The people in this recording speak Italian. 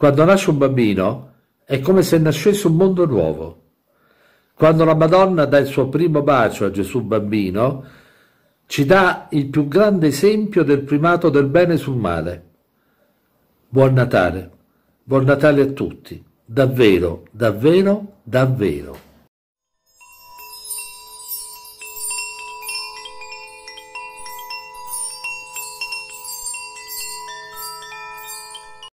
Quando nasce un bambino è come se nascesse un mondo nuovo. Quando la Madonna dà il suo primo bacio a Gesù bambino, ci dà il più grande esempio del primato del bene sul male. Buon Natale, buon Natale a tutti, davvero, davvero, davvero.